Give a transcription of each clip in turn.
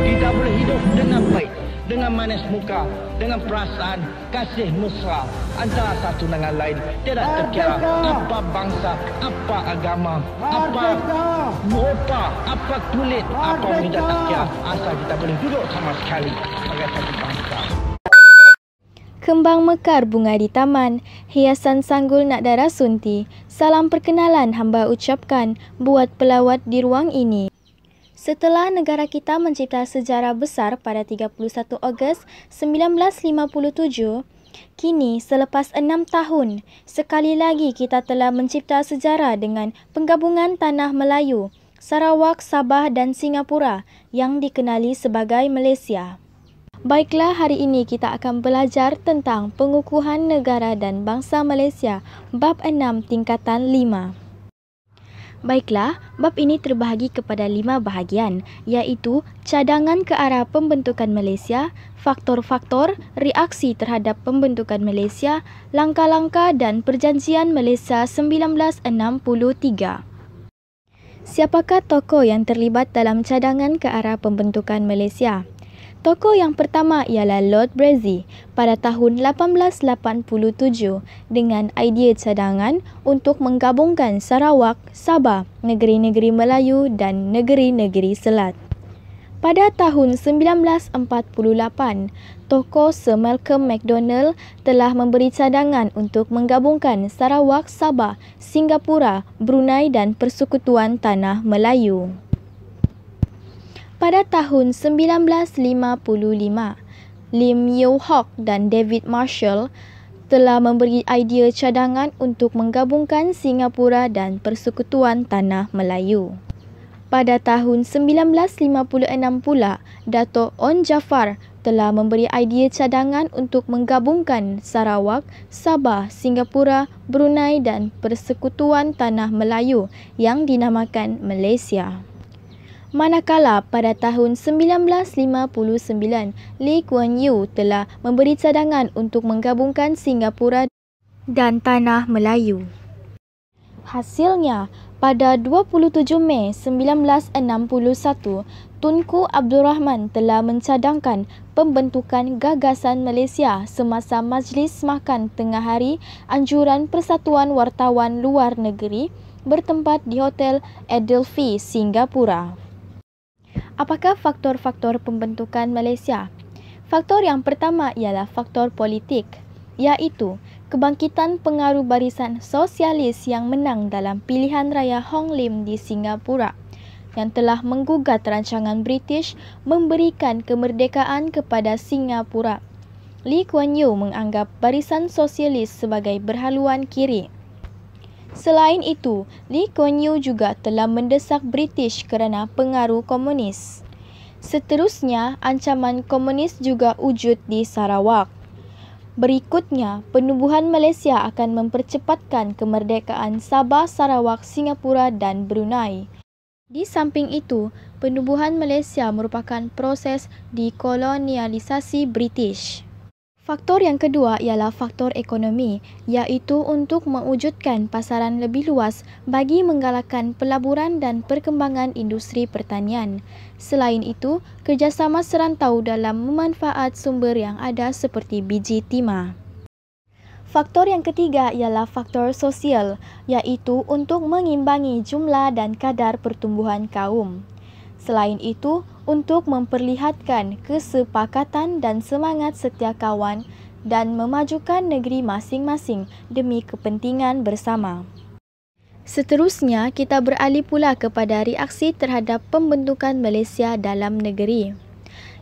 Kita boleh hidup dengan baik, dengan manis muka, dengan perasaan kasih mesra antara satu dengan lain. Tidak terkira apa bangsa, apa agama, apa muka, apa kulit, apa pun tidak terkira asal kita boleh duduk sama sekali sebagai satu bangsa. Kembang mekar bunga di taman, hiasan sanggul nak darah sunti. Salam perkenalan hamba ucapkan buat pelawat di ruang ini. Setelah negara kita mencipta sejarah besar pada 31 Ogos 1957, kini selepas enam tahun, sekali lagi kita telah mencipta sejarah dengan penggabungan tanah Melayu, Sarawak, Sabah dan Singapura yang dikenali sebagai Malaysia. Baiklah, hari ini kita akan belajar tentang pengukuhan negara dan bangsa Malaysia, bab 6 tingkatan 5. Baiklah, bab ini terbahagi kepada lima bahagian, iaitu cadangan ke arah pembentukan Malaysia, faktor-faktor reaksi terhadap pembentukan Malaysia, langkah-langkah dan perjanjian Malaysia 1963. Siapakah tokoh yang terlibat dalam cadangan ke arah pembentukan Malaysia? Tokoh yang pertama ialah Lord Brazy pada tahun 1887 dengan idea cadangan untuk menggabungkan Sarawak, Sabah, negeri-negeri Melayu dan negeri-negeri Selat. Pada tahun 1948, tokoh Sir Malcolm MacDonald telah memberi cadangan untuk menggabungkan Sarawak, Sabah, Singapura, Brunei dan Persekutuan Tanah Melayu pada tahun 1955, Lim Yew Hock dan David Marshall telah memberi idea cadangan untuk menggabungkan Singapura dan Persekutuan Tanah Melayu. Pada tahun 1956 pula, Dato' On Jafar telah memberi idea cadangan untuk menggabungkan Sarawak, Sabah, Singapura, Brunei dan Persekutuan Tanah Melayu yang dinamakan Malaysia. Manakala pada tahun 1959, Lee Kuan Yew telah memberi cadangan untuk menggabungkan Singapura dan Tanah Melayu. Hasilnya, pada 27 Mei 1961, Tunku Abdul Rahman telah mencadangkan pembentukan gagasan Malaysia semasa Majlis Makan Tengah Hari Anjuran Persatuan Wartawan Luar Negeri bertempat di Hotel Edelvi, Singapura. Apakah faktor-faktor pembentukan Malaysia? Faktor yang pertama ialah faktor politik, iaitu kebangkitan pengaruh barisan sosialis yang menang dalam pilihan raya Hong Lim di Singapura yang telah menggugat rancangan British memberikan kemerdekaan kepada Singapura. Lee Kuan Yew menganggap barisan sosialis sebagai berhaluan kiri. Selain itu, Lee Kuan Yew juga telah mendesak British kerana pengaruh komunis. Seterusnya, ancaman komunis juga wujud di Sarawak. Berikutnya, penubuhan Malaysia akan mempercepatkan kemerdekaan Sabah, Sarawak, Singapura dan Brunei. Di samping itu, penubuhan Malaysia merupakan proses dikolonialisasi British. Faktor yang kedua ialah faktor ekonomi, iaitu untuk mewujudkan pasaran lebih luas bagi menggalakkan pelaburan dan perkembangan industri pertanian. Selain itu, kerjasama serantau dalam memanfaat sumber yang ada seperti biji timah. Faktor yang ketiga ialah faktor sosial, iaitu untuk mengimbangi jumlah dan kadar pertumbuhan kaum. Selain itu, untuk memperlihatkan kesepakatan dan semangat setia kawan dan memajukan negeri masing-masing demi kepentingan bersama. Seterusnya, kita beralih pula kepada reaksi terhadap pembentukan Malaysia dalam negeri.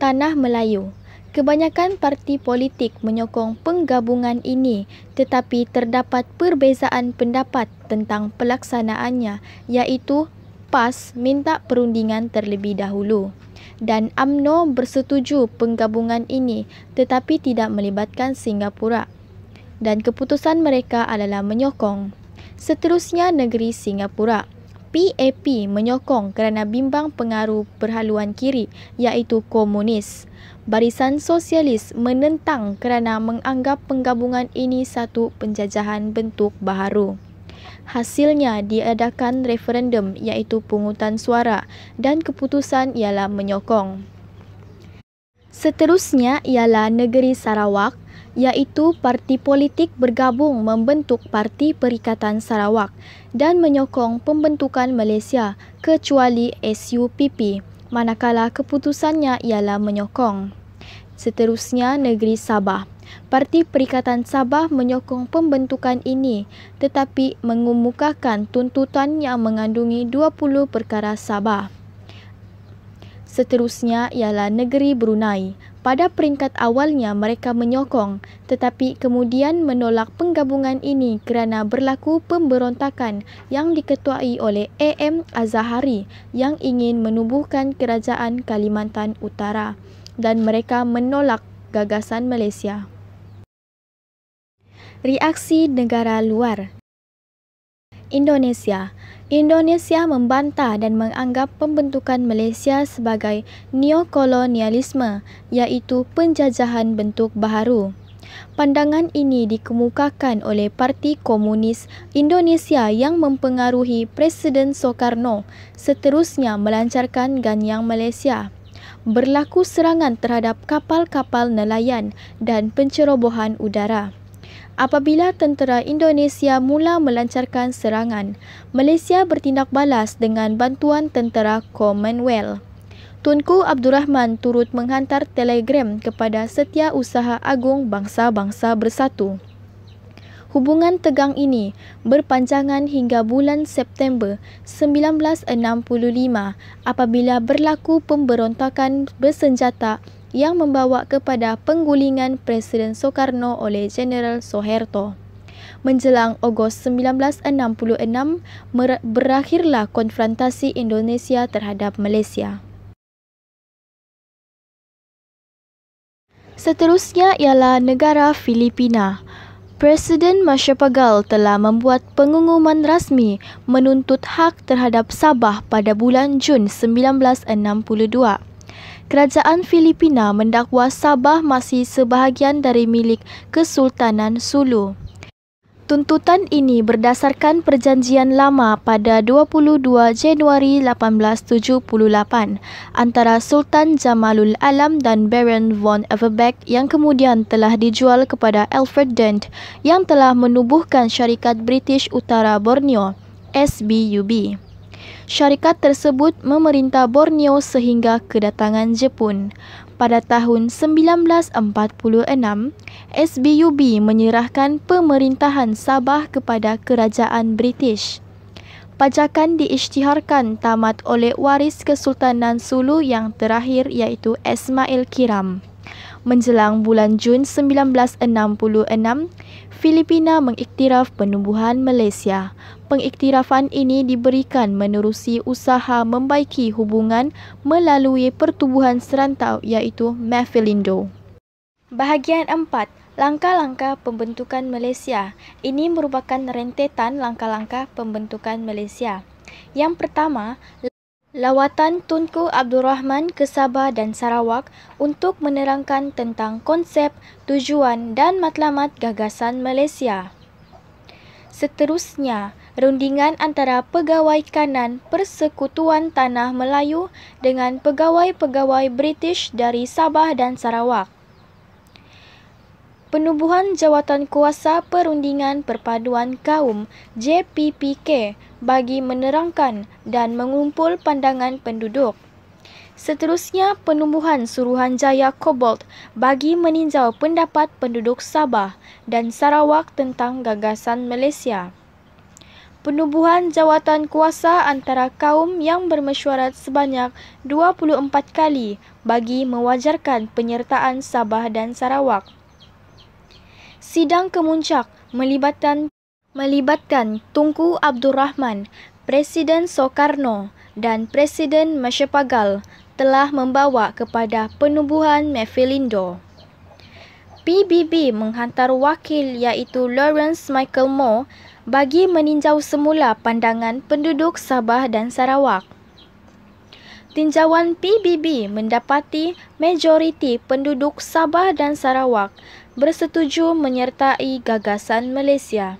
Tanah Melayu Kebanyakan parti politik menyokong penggabungan ini tetapi terdapat perbezaan pendapat tentang pelaksanaannya iaitu PAS minta perundingan terlebih dahulu dan Amno bersetuju penggabungan ini tetapi tidak melibatkan Singapura. Dan keputusan mereka adalah menyokong. Seterusnya negeri Singapura. PAP menyokong kerana bimbang pengaruh perhaluan kiri iaitu komunis. Barisan Sosialis menentang kerana menganggap penggabungan ini satu penjajahan bentuk baharu. Hasilnya diadakan referendum iaitu pungutan suara dan keputusan ialah menyokong. Seterusnya ialah negeri Sarawak iaitu parti politik bergabung membentuk Parti Perikatan Sarawak dan menyokong pembentukan Malaysia kecuali SUPP manakala keputusannya ialah menyokong seterusnya negeri Sabah. Parti Perikatan Sabah menyokong pembentukan ini tetapi mengumumkakan tuntutan yang mengandungi 20 perkara Sabah. Seterusnya ialah negeri Brunei. Pada peringkat awalnya mereka menyokong tetapi kemudian menolak penggabungan ini kerana berlaku pemberontakan yang diketuai oleh AM Azahari yang ingin menubuhkan kerajaan Kalimantan Utara dan mereka menolak gagasan Malaysia. Reaksi negara luar Indonesia Indonesia membantah dan menganggap pembentukan Malaysia sebagai neokolonialisme, iaitu penjajahan bentuk baharu. Pandangan ini dikemukakan oleh Parti Komunis Indonesia yang mempengaruhi Presiden Soekarno seterusnya melancarkan Ganyang Malaysia berlaku serangan terhadap kapal-kapal nelayan dan pencerobohan udara. Apabila tentera Indonesia mula melancarkan serangan, Malaysia bertindak balas dengan bantuan tentera Commonwealth. Tunku Abdul Rahman turut menghantar telegram kepada setiausaha agung bangsa-bangsa bersatu. Hubungan tegang ini berpanjangan hingga bulan September 1965 apabila berlaku pemberontakan bersenjata yang membawa kepada penggulingan Presiden Soekarno oleh Jeneral Soeharto. Menjelang Ogos 1966, berakhirlah konfrontasi Indonesia terhadap Malaysia. Seterusnya ialah negara Filipina. Presiden Masya telah membuat pengumuman rasmi menuntut hak terhadap Sabah pada bulan Jun 1962. Kerajaan Filipina mendakwa Sabah masih sebahagian dari milik Kesultanan Sulu. Tuntutan ini berdasarkan perjanjian lama pada 22 Januari 1878 antara Sultan Jamalul Alam dan Baron von Everbeck yang kemudian telah dijual kepada Alfred Dent yang telah menubuhkan syarikat British Utara Borneo SBUB syarikat tersebut memerintah Borneo sehingga kedatangan Jepun. Pada tahun 1946, SBUB menyerahkan pemerintahan Sabah kepada kerajaan British. Pajakan diisytiharkan tamat oleh waris Kesultanan Sulu yang terakhir iaitu Ismail Kiram menjelang bulan Jun 1966, Filipina mengiktiraf penubuhan Malaysia. Pengiktirafan ini diberikan menerusi usaha membaiki hubungan melalui pertubuhan serantau iaitu Mafilindo. Bahagian 4 Langkah-langkah pembentukan Malaysia ini merupakan rentetan langkah-langkah pembentukan Malaysia. Yang pertama, Lawatan Tunku Abdul Rahman ke Sabah dan Sarawak untuk menerangkan tentang konsep, tujuan dan matlamat gagasan Malaysia. Seterusnya, rundingan antara pegawai kanan Persekutuan Tanah Melayu dengan pegawai-pegawai British dari Sabah dan Sarawak. Penubuhan Jawatan Kuasa Perundingan Perpaduan Kaum JPPK bagi menerangkan dan mengumpul pandangan penduduk. Seterusnya, penubuhan Suruhanjaya Kobold bagi meninjau pendapat penduduk Sabah dan Sarawak tentang gagasan Malaysia. Penubuhan jawatan kuasa antara kaum yang bermesyuarat sebanyak 24 kali bagi mewajarkan penyertaan Sabah dan Sarawak. Sidang kemuncak melibatkan melibatkan Tunku Abdul Rahman, Presiden Soekarno dan Presiden Masyapagal telah membawa kepada penubuhan Mevlindo. PBB menghantar wakil iaitu Lawrence Michael Moore bagi meninjau semula pandangan penduduk Sabah dan Sarawak. Tinjauan PBB mendapati majoriti penduduk Sabah dan Sarawak bersetuju menyertai gagasan Malaysia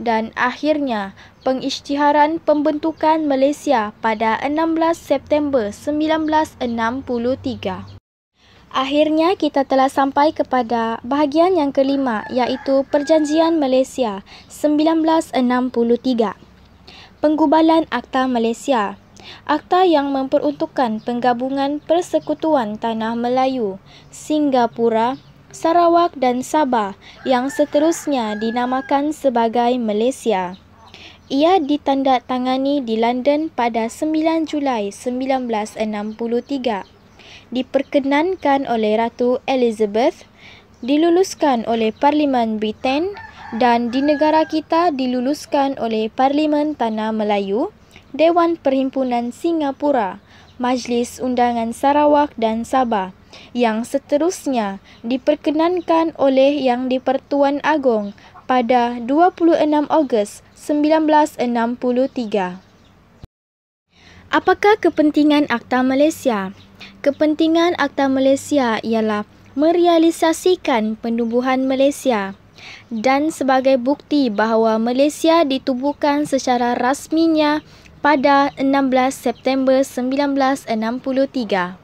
dan akhirnya pengisytiharan pembentukan Malaysia pada 16 September 1963. Akhirnya kita telah sampai kepada bahagian yang kelima iaitu Perjanjian Malaysia 1963. Penggubalan Akta Malaysia. Akta yang memperuntukkan penggabungan Persekutuan Tanah Melayu, Singapura, Sarawak dan Sabah yang seterusnya dinamakan sebagai Malaysia. Ia ditandatangani di London pada 9 Julai 1963. Diperkenankan oleh Ratu Elizabeth, diluluskan oleh Parlimen Britain dan di negara kita diluluskan oleh Parlimen Tanah Melayu, Dewan Perhimpunan Singapura. Majlis Undangan Sarawak dan Sabah yang seterusnya diperkenankan oleh Yang Dipertuan Agong pada 26 Ogos 1963. Apakah kepentingan Akta Malaysia? Kepentingan Akta Malaysia ialah merealisasikan penubuhan Malaysia dan sebagai bukti bahawa Malaysia ditubuhkan secara rasminya pada 16 September 1963.